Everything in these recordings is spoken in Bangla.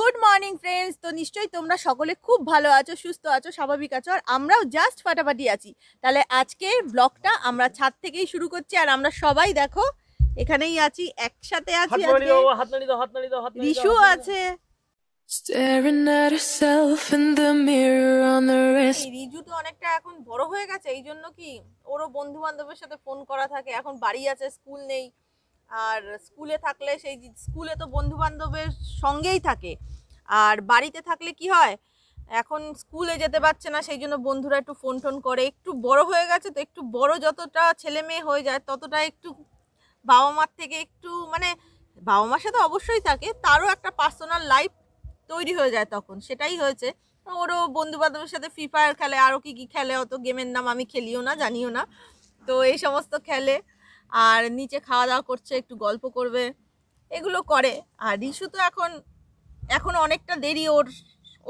গুড মর্নিং ফ্রেন্ডস তো নিশ্চয়ই তোমরা সকলে খুব ভালো আছো সুস্থ আছো স্বাভাবিক আছো আর আমরাও জাস্ট ফাটাফাটি আছি তাহলে আজকে ব্লগটা আমরা ছাদ থেকেই শুরু করছি আর আমরা সবাই দেখো এখানেই আছি একসাথে আছি রিশু আছে Staring at herself in the mirror on the wrist. Riju তো অনেকটা এখন বড় হয়ে গেছে এই জন্য কি ওরও বন্ধু বান্ধবের সাথে ফোন করা থাকে এখন বাড়ি আছে স্কুল নেই আর স্কুলে থাকলে সেই স্কুলে তো বন্ধু বান্ধবের সঙ্গেই থাকে আর বাড়িতে থাকলে কি হয় এখন স্কুলে যেতে পারছে না সেই জন্য বন্ধুরা একটু ফোন টোন করে একটু বড় হয়ে গেছে তো একটু বড় যতটা ছেলে মেয়ে হয়ে যায় ততটা একটু বাবা মার থেকে একটু মানে বাবা মার সাথে অবশ্যই থাকে তারও একটা পার্সোনাল লাইফ তৈরি হয়ে যায় তখন সেটাই হয়েছে ওরও বন্ধু বান্ধবের সাথে ফ্রি ফায়ার খেলে আরও কী কী খেলে অত গেমের নাম আমি খেলিও না জানিও না তো এই সমস্ত খেলে আর নিচে খাওয়া দাওয়া করছে একটু গল্প করবে এগুলো করে আর ঋষু তো এখন এখন অনেকটা দেরি ওর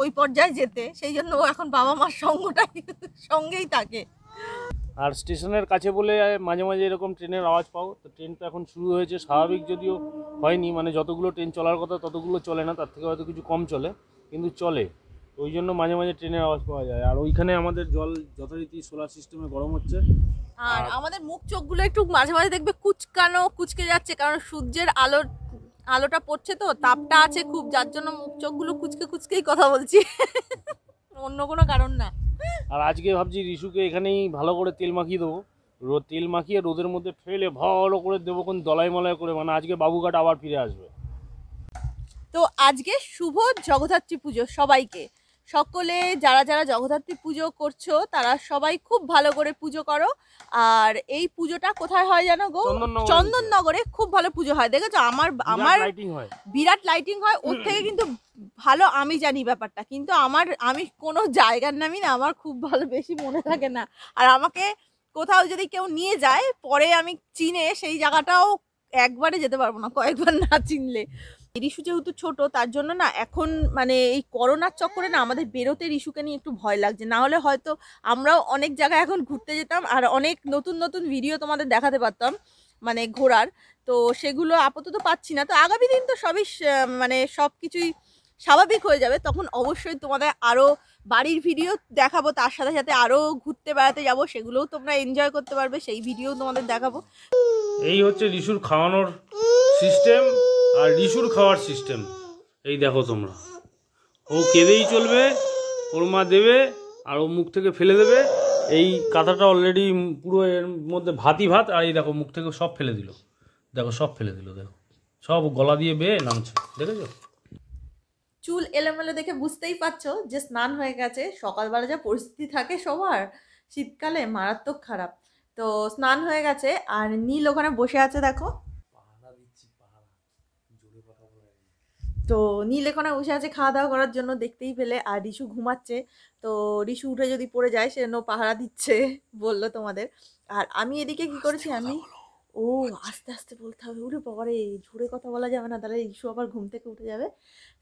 ওই পর্যায়ে যেতে সেই জন্য ও এখন বাবা মার সঙ্গটাই সঙ্গেই থাকে আর স্টেশনের কাছে বলে মাঝে মাঝে এরকম ট্রেনের আওয়াজ পাও তো ট্রেন তো এখন শুরু হয়েছে স্বাভাবিক যদিও হয়নি মানে যতগুলো ট্রেন চলার কথা ততগুলো চলে না তার থেকে হয়তো কিছু কম চলে কিন্তু চলে ওই জন্য মাঝে মাঝে ট্রেনের আওয়াজ পাওয়া যায় আর ওইখানে আমাদের জল যথারীতি সোলার সিস্টেমে গরম হচ্ছে আর আমাদের মুখ চোখগুলো একটু মাঝে মাঝে দেখবে কুচকানো কুচকে যাচ্ছে কারণ সূর্যের আলো আলোটা পড়ছে তো তাপটা আছে খুব যার জন্য মুখ চোখগুলো কুচকে কুচকেই কথা বলছি অন্য কোনো কারণ না আর আজকে ভাবছি রিশুকে এখানেই ভালো করে তেল মাখিয়ে দেবো রোদ তেল মাখিয়ে রোদের মধ্যে ফেলে ভালো করে দেবো কোন দলাই মলাই করে মানে আজকে বাবুঘাট আবার ফিরে আসবে তো আজকে শুভ জগদ্ধাত্রী পুজো সবাইকে সকলে যারা যারা জগদ্ধাত্রী পুজো করছো তারা সবাই খুব ভালো করে পুজো করো আর এই পুজোটা কোথায় হয় জানো গো চন্দননগরে খুব ভালো পুজো হয় দেখেছো আমার আমার বিরাট লাইটিং হয় ওর থেকে কিন্তু ভালো আমি জানি ব্যাপারটা কিন্তু আমার আমি কোনো জায়গার নামই না আমার খুব ভালো বেশি মনে থাকে না আর আমাকে কোথাও যদি কেউ নিয়ে যায় পরে আমি চিনে সেই জায়গাটাও একবারে যেতে পারবো না কয়েকবার না চিনলে ইস্যু যেহেতু ছোট তার জন্য না এখন মানে এই করোনার চক্করে না আমাদের বেরোতে রিশুকে নিয়ে একটু ভয় লাগছে না হলে হয়তো আমরাও অনেক জায়গায় এখন ঘুরতে যেতাম আর অনেক নতুন নতুন ভিডিও তোমাদের দেখাতে পারতাম মানে ঘোরার তো সেগুলো আপাতত পাচ্ছি না তো আগামী দিন তো সবই মানে সব কিছুই স্বাভাবিক হয়ে যাবে তখন অবশ্যই তোমাদের আরও বাড়ির ভিডিও দেখাবো তার সাথে সাথে আরও ঘুরতে বেড়াতে যাবো সেগুলোও তোমরা এনজয় করতে পারবে সেই ভিডিও তোমাদের দেখাবো এই হচ্ছে রিশুর খাওয়ানোর সিস্টেম আর রিসুর খাওয়ার সিস্টেম এই দেখো তোমরা ও কেঁদেই চলবে ওর মা দেবে আর ও মুখ থেকে ফেলে দেবে এই কাঁথাটা অলরেডি পুরো এর মধ্যে ভাতি ভাত আর এই দেখো মুখ থেকে সব ফেলে দিল দেখো সব ফেলে দিল দেখো সব গলা দিয়ে বেয়ে নামছে দেখেছো চুল এলোমেলো দেখে বুঝতেই পারছো যে স্নান হয়ে গেছে সকালবেলা যা পরিস্থিতি থাকে সবার শীতকালে মারাত্মক খারাপ তো স্নান হয়ে গেছে আর নীল ওখানে বসে আছে দেখো তো এখন বসে আছে খাওয়া দাওয়া করার জন্য দেখতেই পেলে আর রিশু ঘুমাচ্ছে তো রিশু উঠে যদি পড়ে যায় সে জন্য পাহারা দিচ্ছে বললো তোমাদের আর আমি এদিকে কি করেছি আমি ও আস্তে আস্তে বলতে হবে উঠে পরে ঝুড়ে কথা বলা যাবে না তাহলে ইস্যু আবার ঘুম থেকে উঠে যাবে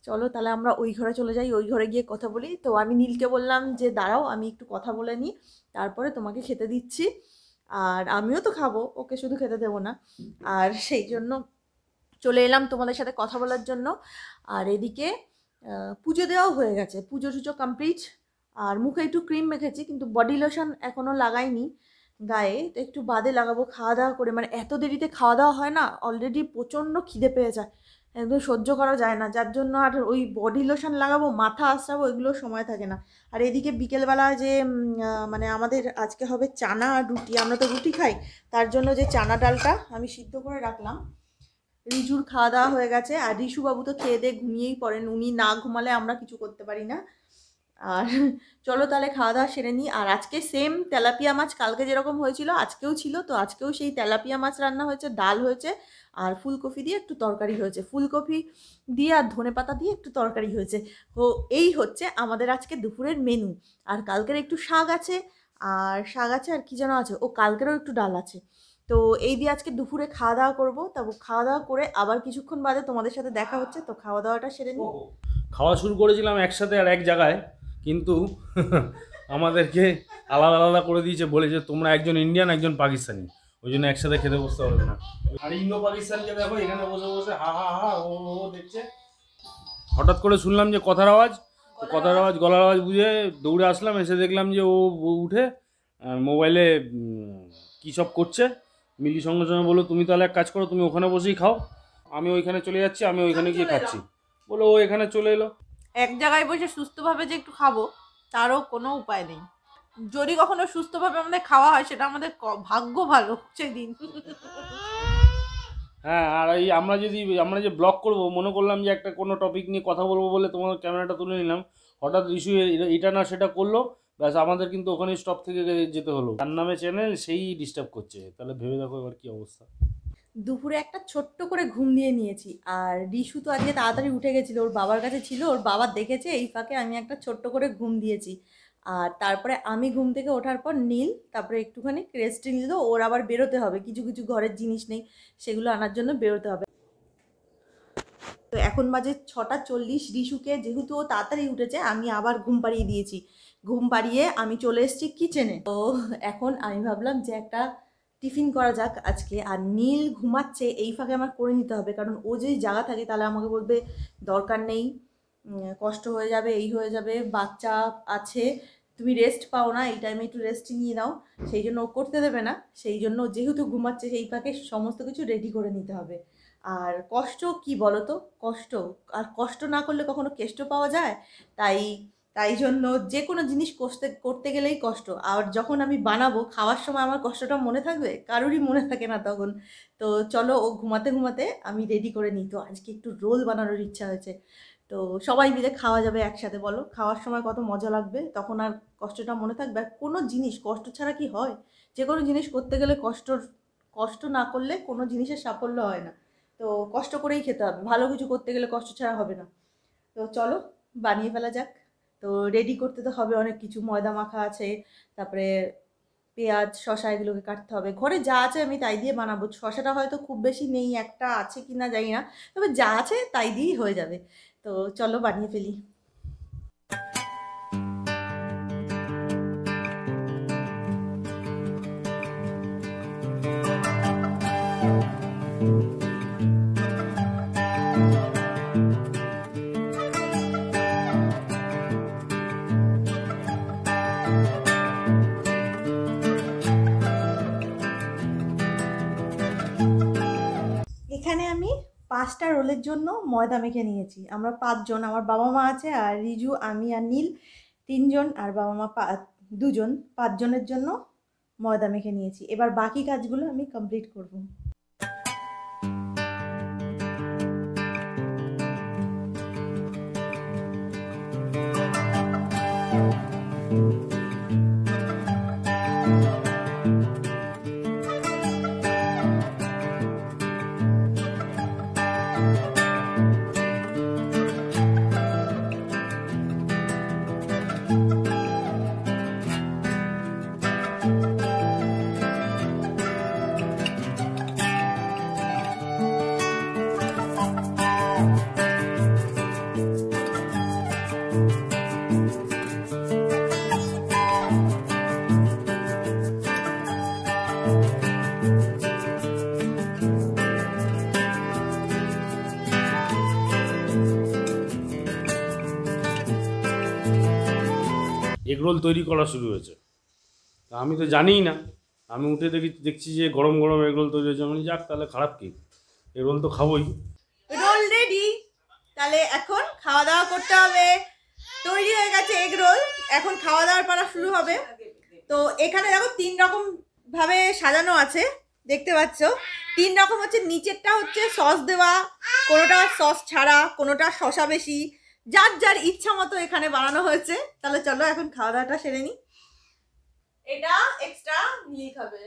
চলো তাহলে আমরা ওই ঘরে চলে যাই ওই ঘরে গিয়ে কথা বলি তো আমি নীলকে বললাম যে দাঁড়াও আমি একটু কথা বলে নিই তারপরে তোমাকে খেতে দিচ্ছি আর আমিও তো খাবো ওকে শুধু খেতে দেবো না আর সেই জন্য চলে এলাম তোমাদের সাথে কথা বলার জন্য আর এদিকে পুজো দেওয়াও হয়ে গেছে পুজো টুজো কমপ্লিট আর মুখে একটু ক্রিম মেখেছি কিন্তু বডি লোশন এখনও লাগাইনি গায়ে তো একটু বাদে লাগাবো খাওয়া দাওয়া করে মানে এত দেরিতে খাওয়া দাওয়া হয় না অলরেডি প্রচণ্ড খিদে পেয়ে যায় একদম সহ্য করা যায় না যার জন্য আর ওই বডি লোশন লাগাবো মাথা আসাবো এগুলো সময় থাকে না আর এদিকে বিকেলবেলা যে মানে আমাদের আজকে হবে চানা আর রুটি আমরা তো রুটি খাই তার জন্য যে চানা ডালটা আমি সিদ্ধ করে রাখলাম রিজুর খাওয়া দাওয়া হয়ে গেছে আর রিশুবাবু তো খেয়ে দিয়ে ঘুমিয়েই পড়েন উনি না ঘুমালে আমরা কিছু করতে পারি না আর চলো তাহলে খাওয়া দাওয়া সেরে নিই আর আজকে সেম তেলাপিয়া মাছ কালকে যেরকম হয়েছিল আজকেও ছিল তো আজকেও সেই তেলাপিয়া মাছ রান্না হয়েছে ডাল হয়েছে আর ফুলকপি দিয়ে একটু তরকারি হয়েছে ফুলকপি দিয়ে আর ধনে পাতা দিয়ে একটু তরকারি হয়েছে তো এই হচ্ছে আমাদের আজকে দুপুরের মেনু আর কালকের একটু শাক আছে আর শাক আছে আর কি যেন আছে ও কালকেরও একটু ডাল আছে তো এই দিয়ে আজকে দুপুরে খাওয়া দাওয়া করবো তারপর খাওয়া দাওয়া করে আবার কিছুক্ষণ বাদে তোমাদের সাথে দেখা হচ্ছে তো খাওয়া দাওয়াটা সেরে নিই খাওয়া শুরু করেছিলাম একসাথে আর এক জায়গায় কিন্তু আমাদেরকে আলাদা আলাদা করে দিয়েছে বলে যে তোমরা একজন ইন্ডিয়ান একজন পাকিস্তানি ওই জন্য একসাথে খেতে বসতে হবে না আর ইন্দো পাকিস্তানকে দেখো এখানে বসে বসে হা হা হা ও দেখছে হঠাৎ করে শুনলাম যে কথার আওয়াজ কথার আওয়াজ গলার আওয়াজ বুঝে দৌড়ে আসলাম এসে দেখলাম যে ও উঠে মোবাইলে কী সব করছে মিলি সঙ্গে বলো বললো তুমি তাহলে এক কাজ করো তুমি ওখানে বসেই খাও আমি ওইখানে চলে যাচ্ছি আমি ওইখানে গিয়ে খাচ্ছি বলো ও এখানে চলে এলো এক জায়গায় বসে সুস্থভাবে যে একটু খাবো তারও কোনো উপায় নেই যদি কখনো সুস্থভাবে আমাদের খাওয়া হয় সেটা আমাদের ভাগ্য ভালো হচ্ছে দিন হ্যাঁ আর এই আমরা যদি আমরা যে ব্লগ করব মনে করলাম যে একটা কোনো টপিক নিয়ে কথা বলবো বলে তোমার ক্যামেরাটা তুলে নিলাম হঠাৎ ইস্যু এটা না সেটা করলো ব্যাস আমাদের কিন্তু ওখানে স্টপ থেকে যেতে হলো তার নামে চ্যানেল সেই ডিস্টার্ব করছে তাহলে ভেবে দেখো এবার কি অবস্থা দুপুরে একটা ছোট্ট করে ঘুম দিয়ে নিয়েছি আর রিশু তো আজকে তাড়াতাড়ি উঠে গেছিলো ওর বাবার কাছে ছিল ওর বাবা দেখেছে এই ফাঁকে আমি একটা ছোট্ট করে ঘুম দিয়েছি আর তারপরে আমি ঘুম থেকে ওঠার পর নীল তারপরে একটুখানি রেস্ট নিল ওর আবার বেরোতে হবে কিছু কিছু ঘরের জিনিস নেই সেগুলো আনার জন্য বেরোতে হবে তো এখন বাজে ছটা চল্লিশ রিশুকে যেহেতু ও তাড়াতাড়ি উঠেছে আমি আবার ঘুম পাড়িয়ে দিয়েছি ঘুম পাড়িয়ে আমি চলে এসেছি কিচেনে তো এখন আমি ভাবলাম যে একটা টিফিন করা যাক আজকে আর নীল ঘুমাচ্ছে এই ফাঁকে আমার করে নিতে হবে কারণ ও যদি জায়গা থাকে তাহলে আমাকে বলবে দরকার নেই কষ্ট হয়ে যাবে এই হয়ে যাবে বাচ্চা আছে তুমি রেস্ট পাও না এই টাইমে একটু রেস্ট নিয়ে নাও সেই জন্য ও করতে দেবে না সেই জন্য যেহেতু ঘুমাচ্ছে সেই ফাঁকে সমস্ত কিছু রেডি করে নিতে হবে আর কষ্ট কি বলো তো কষ্ট আর কষ্ট না করলে কখনো কেষ্ট পাওয়া যায় তাই তাই জন্য যে কোনো জিনিস করতে করতে গেলেই কষ্ট আর যখন আমি বানাবো খাওয়ার সময় আমার কষ্টটা মনে থাকবে কারোরই মনে থাকে না তখন তো চলো ও ঘুমাতে ঘুমাতে আমি রেডি করে নিই তো আজকে একটু রোল বানানোর ইচ্ছা হয়েছে তো সবাই মিলে খাওয়া যাবে একসাথে বলো খাওয়ার সময় কত মজা লাগবে তখন আর কষ্টটা মনে থাকবে আর কোনো জিনিস কষ্ট ছাড়া কি হয় যে কোনো জিনিস করতে গেলে কষ্টর কষ্ট না করলে কোনো জিনিসের সাফল্য হয় না তো কষ্ট করেই খেতে হবে ভালো কিছু করতে গেলে কষ্ট ছাড়া হবে না তো চলো বানিয়ে ফেলা যাক তো রেডি করতে তো হবে অনেক কিছু ময়দা মাখা আছে তারপরে পেঁয়াজ শশা এগুলোকে কাটতে হবে ঘরে যা আছে আমি তাই দিয়ে বানাবো শশাটা হয়তো খুব বেশি নেই একটা আছে কি না জানি না তবে যা আছে তাই দিয়েই হয়ে যাবে তো চলো বানিয়ে ফেলি এখানে আমি পাঁচটা রোলের জন্য ময়দা মেখে নিয়েছি আমরা পাঁচজন আমার বাবা মা আছে আর রিজু আমি আর নীল তিনজন আর বাবা মা দুজন পাঁচজনের জন্য ময়দা মেখে নিয়েছি এবার বাকি কাজগুলো আমি কমপ্লিট করবো রোল তৈরি করা শুরু হয়েছে তা আমি তো জানিই না আমি উঠে দেখি দেখছি যে গরম গরম এগরোল তৈরি হয়েছে আমি যাক তাহলে খারাপ কি এগরোল তো খাবোই রোল রেডি তাহলে এখন খাওয়া দাওয়া করতে হবে তৈরি হয়ে গেছে এগ রোল এখন খাওয়া দাওয়ার পালা শুরু হবে তো এখানে দেখো তিন রকম ভাবে সাজানো আছে দেখতে পাচ্ছ তিন রকম হচ্ছে নিচেরটা হচ্ছে সস দেওয়া কোনোটা সস ছাড়া কোনোটা শশা বেশি যার যার ইচ্ছা মতো এখানে বানানো হয়েছে তাহলে চলো এখন খাওয়া দাওয়াটা সেরে নি এটা এক্সট্রা নীল খাবে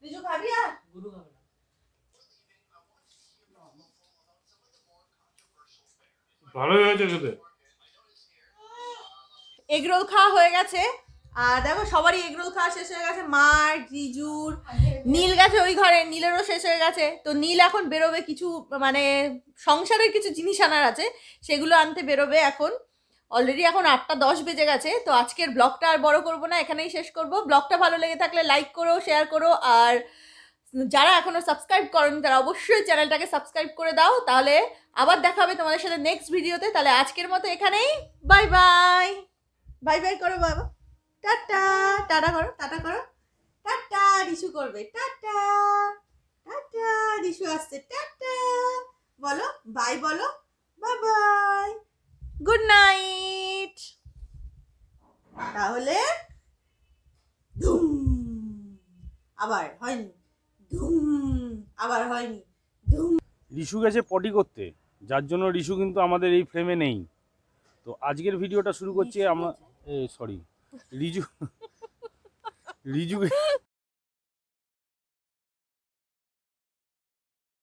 বিজু খাবি আর গুরু খাবে ভালোই হয়েছে খেতে এগ রোল খাওয়া হয়ে গেছে আর দেখো সবারই এগরোল খাওয়া শেষ হয়ে গেছে মার জিজুর নীল গেছে ওই ঘরে নীলেরও শেষ হয়ে গেছে তো নীল এখন বেরোবে কিছু মানে সংসারের কিছু জিনিস আনার আছে সেগুলো আনতে বেরোবে এখন অলরেডি এখন আটটা দশ বেজে গেছে তো আজকের ব্লগটা আর বড় করব না এখানেই শেষ করব ব্লগটা ভালো লেগে থাকলে লাইক করো শেয়ার করো আর যারা এখনও সাবস্ক্রাইব করেন তারা অবশ্যই চ্যানেলটাকে সাবস্ক্রাইব করে দাও তাহলে আবার দেখা হবে তোমাদের সাথে নেক্সট ভিডিওতে তাহলে আজকের মতো এখানেই বাই বাই বাই বাই করো বাবা টাটা টাটা করো টাটা করো টাটা রিসু করবে টাটা টাটা রিসু আসছে টাটা বলো বাই বলো বা বাই গুড নাইট তাহলে ধুম আবার হয়নি ধুম আবার হয়নি ধুম রিশু গেছে পটি করতে যার জন্য রিসু কিন্তু আমাদের এই ফ্রেমে নেই তো আজকের ভিডিওটা শুরু করছি আমরা সরি 리주 리주가